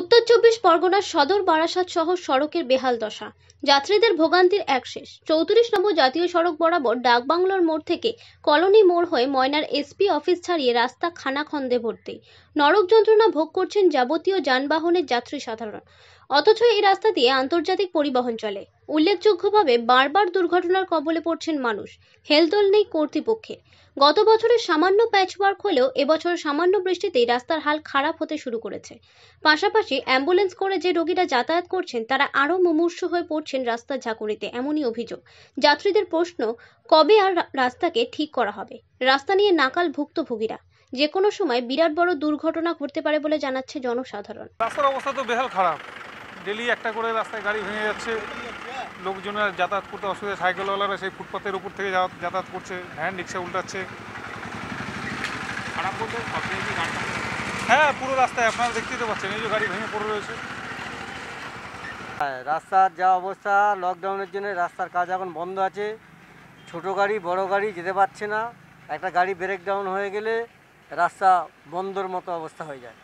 উত্তর চব্বিশ পরগনার সদর বারাসাত সহ সড়কের বেহাল দশা যাত্রীদের ভোগান্তির এক শেষ চৌত্রিশ নম্বর জাতীয় সড়ক বরাবর ডাকবাংলোর মোড় থেকে কলোনি মোড় হয়ে ময়নার এসপি অফিস ছাড়িয়ে রাস্তা খানাখন্দে ভর্তি নরক যন্ত্রণা ভোগ করছেন যাবতীয় যানবাহনের যাত্রী সাধারণ অথচ এই রাস্তা দিয়ে আন্তর্জাতিক পরিবহন চলে উল্লেখযোগ্যভাবে বারবার দুর্ঘটনার কবলে পড়ছেন মানুষ হেলদোল নেই কর্তৃপক্ষে গত বছরের সামান্য প্যাচওয়ার্ক হলেও এবছর সামান্য বৃষ্টিতেই রাস্তার হাল খারাপ হতে শুরু করেছে পাশাপাশি অ্যাম্বুলেন্স করে যে রোগীরা যাতায়াত করছেন তারা আরও মুমূর্ষু হয়ে পড়ছেন রাস্তার ঝাঁকুনিতে এমনই অভিযোগ যাত্রীদের প্রশ্ন কবে আর রাস্তাকে ঠিক করা হবে রাস্তা নিয়ে নাকাল ভুক্তভোগীরা যে কোনো সময় বিরাট বড় দুর্ঘটনা ঘটতে পারে বলে জানাচ্ছে জনসাধারণ রাস্তার অবস্থা তো বেহাল খারাপ ডেলি একটা করে রাস্তায় গাড়ি ভেঙে যাচ্ছে লোকজনের যাতায়াত করতে অসুবিধা সাইকেলওয়ালারা সেই ফুটপাথের উপর থেকে যাতায়াত করছে হ্যান্ড রিক্সা উল্টাচ্ছে হ্যাঁ পুরো রাস্তায় আপনারা দেখতেই তো পাচ্ছেন এই যে গাড়ি ভেঙে পড়ে রয়েছে হ্যাঁ, রাস্তার যা অবস্থা লকডাউনের জন্য রাস্তার কাজ এখন বন্ধ আছে ছোট গাড়ি বড় গাড়ি যেতে পারছে না একটা গাড়ি ব্রেকডাউন হয়ে গেলে রাস্তা বন্ধর মতো অবস্থা হয়ে যায়